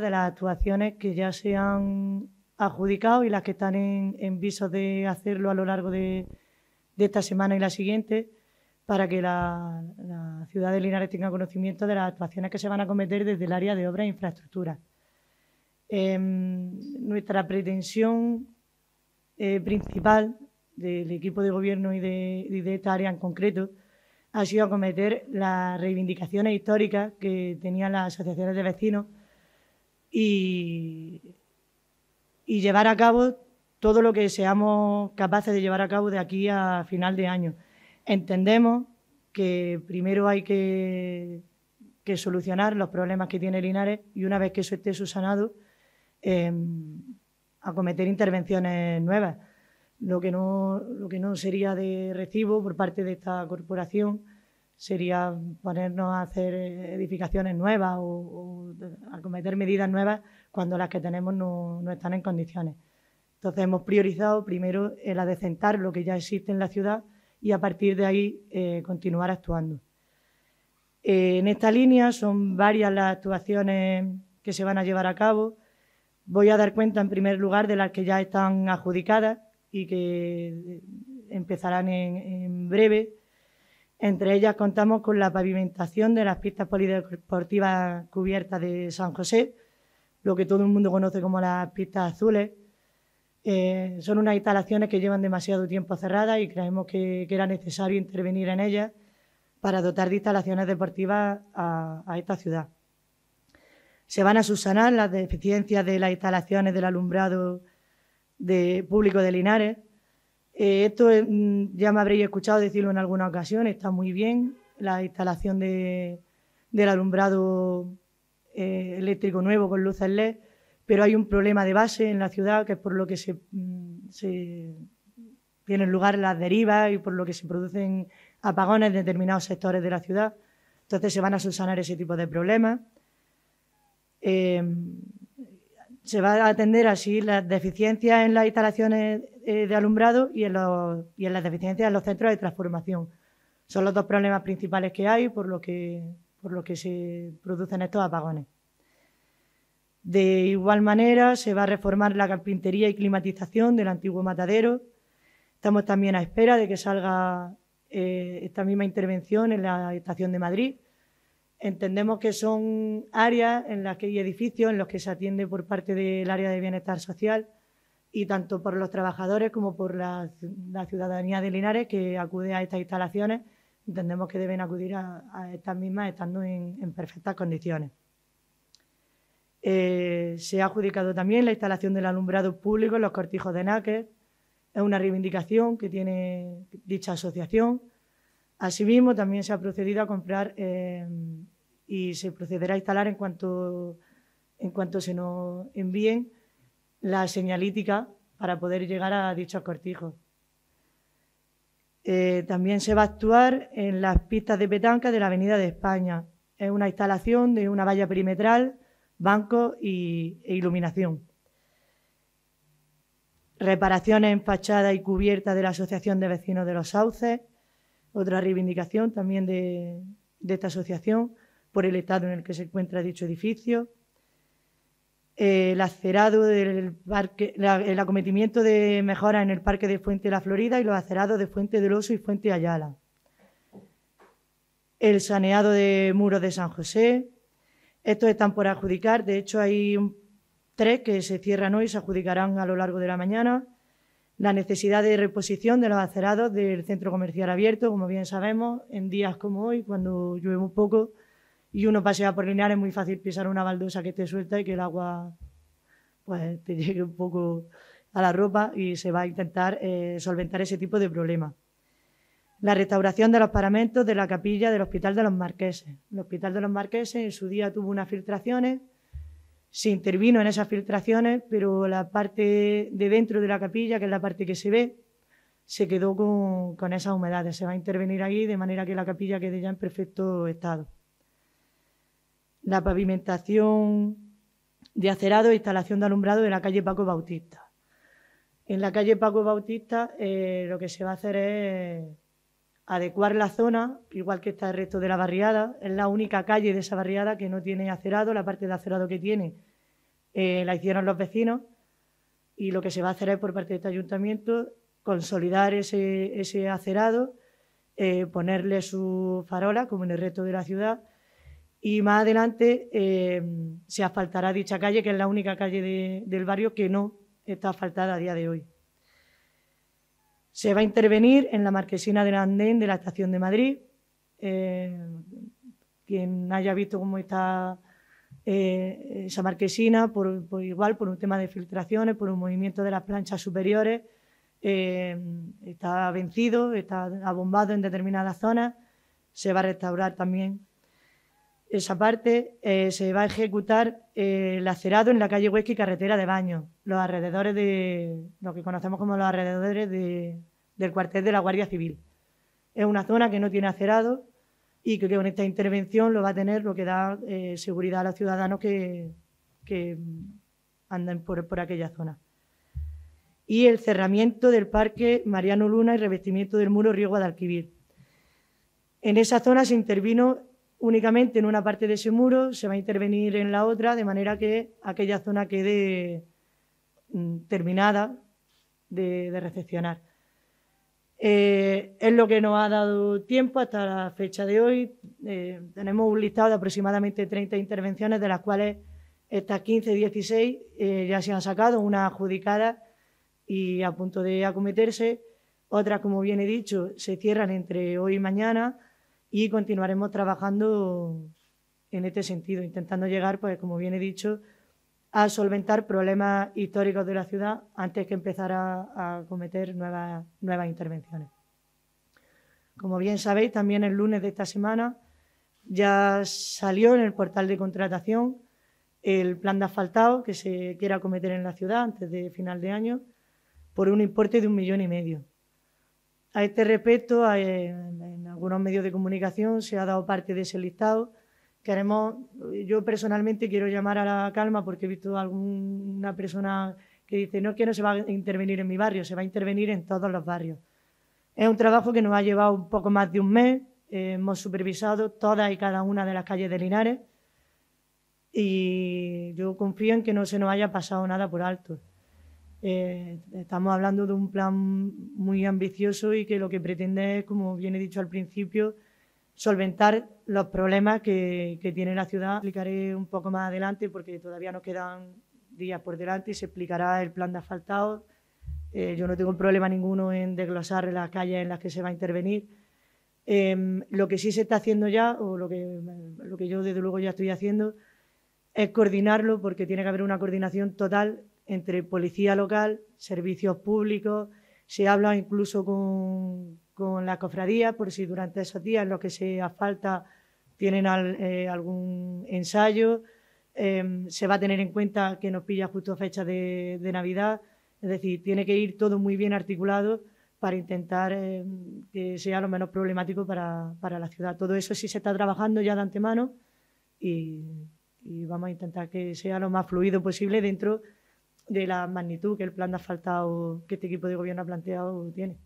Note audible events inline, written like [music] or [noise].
de las actuaciones que ya se han adjudicado y las que están en, en de hacerlo a lo largo de, esta semana y la siguiente para que la, ciudad de Linares tenga conocimiento de las actuaciones que se van a cometer desde el área de obras e infraestructuras. Em, nuestra pretensión eh, principal del equipo de gobierno y de, y de, esta área en concreto ha sido acometer las reivindicaciones históricas que tenían las asociaciones de vecinos y, llevar a cabo todo lo que seamos capaces de llevar a cabo de aquí a final de año. Entendemos que primero hay que, solucionar los problemas que tiene Linares y una vez que eso esté subsanado, em, acometer intervenciones nuevas. Lo que, lo que no sería de recibo por parte de esta corporación sería ponernos a hacer eh, edificaciones nuevas o, a cometer medidas nuevas cuando las que tenemos no, están en condiciones. Entonces hemos priorizado primero el adecentar lo que ya existe en la ciudad y a partir de ahí eh, continuar actuando. Eh, en esta línea son varias las actuaciones que se van a llevar a cabo. Voy a dar cuenta en primer lugar de las que ya están adjudicadas y que empezarán en breve entre ellas contamos con la pavimentación de las pistas polideportivas cubiertas de San José, lo que todo el mundo conoce como las pistas azules. Eh, son unas instalaciones que llevan demasiado tiempo cerradas y creemos que, era necesario intervenir en ellas para dotar de instalaciones deportivas a, esta ciudad. Se van a subsanar las deficiencias de las instalaciones del alumbrado público de Linares, eh, esto eh, mm, ya me habréis escuchado decirlo en alguna ocasión, está muy bien. La instalación de, del alumbrado eh, eléctrico nuevo con luces LED, pero hay un problema de base en la ciudad que es por lo que mm, se, tienen lugar las derivas y por lo que se producen apagones en determinados sectores de la ciudad. Entonces se van a subsanar ese tipo de problemas se va a atender así las deficiencias en las instalaciones eh, de alumbrado y en, en las deficiencias en los centros de transformación. Son los dos problemas principales que hay por lo que, se producen estos apagones. De igual manera, se va a reformar la carpintería y climatización del antiguo matadero. Estamos también a espera de que salga eh, esta misma intervención en la estación de Madrid Entendemos que son áreas en las que, hay edificios en los que se atiende por parte del área de bienestar social y tanto por los trabajadores como por la, ciudadanía de Linares que acude a estas instalaciones, entendemos que deben acudir a, estas mismas estando en, perfectas condiciones. Eh, se ha adjudicado también la instalación del alumbrado público en los cortijos de Náquer. Es una reivindicación que tiene dicha asociación Asimismo, también se ha procedido a comprar eh, y se procederá a instalar en cuanto, en cuanto se nos envíen la señalítica para poder llegar a dichos cortijos. Eh, también se va a actuar en las pistas de petanca de la Avenida de España. Es una instalación de una valla perimetral, banco e iluminación. Reparaciones en fachada y cubierta de la Asociación de Vecinos de los Sauces, otra reivindicación también de, esta asociación por el estado en el que se encuentra dicho edificio. Eh, el acerado del parque, el acometimiento de mejora en el parque de Fuente de la Florida y los acerados de Fuente del Oso y Fuente Ayala. El saneado de muros de San José. Estos están por adjudicar. De hecho, hay tres que se cierran hoy y se adjudicarán a lo largo de la mañana la necesidad de reposición de los acerados del centro comercial abierto, como bien sabemos, en días como hoy, cuando llueve un poco y uno pasea por linear, es muy fácil pisar una baldosa que te suelta y que el agua pues, te [laughs] llegue un poco a la ropa y se va a intentar eh, solventar ese tipo de problema. La restauración de los paramentos de la capilla del Hospital de los Marqueses. El Hospital de los Marqueses en su día tuvo unas filtraciones se intervino en esas filtraciones, pero la parte de dentro de la capilla, que es la parte que se ve, se quedó con, esas humedades. Se va a intervenir ahí de manera que la capilla quede ya en perfecto estado. La pavimentación de acerado e instalación de alumbrado en la calle Paco Bautista. En la calle Paco Bautista eh, lo que se va a hacer es adecuar la zona, igual que está el resto de la barriada. Es la única calle de esa barriada que no tiene acerado, la parte de acerado que tiene eh, la hicieron los vecinos y lo que se va a hacer es por parte de este ayuntamiento consolidar ese, acerado, eh, ponerle su farola como en el resto de la ciudad y más adelante eh, se asfaltará dicha calle, que es la única calle del barrio que no está asfaltada a día de hoy. Se va a intervenir en la marquesina del andén de la estación de Madrid. Eh, quien haya visto cómo está eh, esa marquesina, por, igual, por un tema de filtraciones, por un movimiento de las planchas superiores, eh, está vencido, está abombado en determinadas zonas. Se va a restaurar también esa parte eh, se va a ejecutar eh, el acerado en la calle Huesca y carretera de Baño, los alrededores de lo que conocemos como los alrededores del cuartel de la Guardia Civil. Es una zona que no tiene acerado y que con esta intervención lo va a tener lo que da eh, seguridad a los ciudadanos que, andan por, por aquella zona y el cerramiento del Parque Mariano Luna y revestimiento del muro Río Guadalquivir. En esa zona se intervino únicamente en una parte de ese muro, se va a intervenir en la otra, de manera que aquella zona quede mm, terminada de, recepcionar. Eh, es lo que nos ha dado tiempo hasta la fecha de hoy. Eh, tenemos un listado de aproximadamente 30 intervenciones, de las cuales estas 15, 16 eh, ya se han sacado, una adjudicada y a punto de acometerse. Otras, como bien he dicho, se cierran entre hoy y mañana y continuaremos trabajando en este sentido, intentando llegar, pues como bien he dicho, a solventar problemas históricos de la ciudad antes que empezar a, cometer nuevas, intervenciones. Como bien sabéis, también el lunes de esta semana ya salió en el portal de contratación el plan de asfaltado que se quiera acometer en la ciudad antes de final de año por un importe de un millón y medio. A este respecto, eh, en algunos medios de comunicación se ha dado parte de ese listado. yo personalmente quiero llamar a la calma porque he visto alguna persona que dice no que no se va a intervenir en mi barrio, se va a intervenir en todos los barrios. Es un trabajo que nos ha llevado un poco más de un mes. Eh, hemos supervisado todas y cada una de las calles de Linares y yo confío en que no se nos haya pasado nada por alto. Eh, estamos hablando de un plan muy ambicioso y que lo que pretende es, como bien he dicho al principio, solventar los problemas que, tiene la ciudad. Explicaré un poco más adelante porque todavía nos quedan días por delante y se explicará el plan de asfaltado. Eh, yo no tengo problema ninguno en desglosar las calles en las que se va a intervenir. Em, lo que sí se está haciendo ya, o lo que, lo que yo desde luego ya estoy haciendo, es coordinarlo porque tiene que haber una coordinación total entre policía local, servicios públicos, se habla incluso con, la cofradía por si durante esos días en los que se asfalta tienen eh, algún ensayo, em, se va a tener en cuenta que nos pilla justo fecha de, Navidad, es decir, tiene que ir todo muy bien articulado para intentar em, que sea lo menos problemático para, para, la ciudad. Todo eso sí se está trabajando ya de antemano y, vamos a intentar que sea lo más fluido posible dentro de la magnitud que el plan de asfaltado que este equipo de gobierno ha planteado tiene.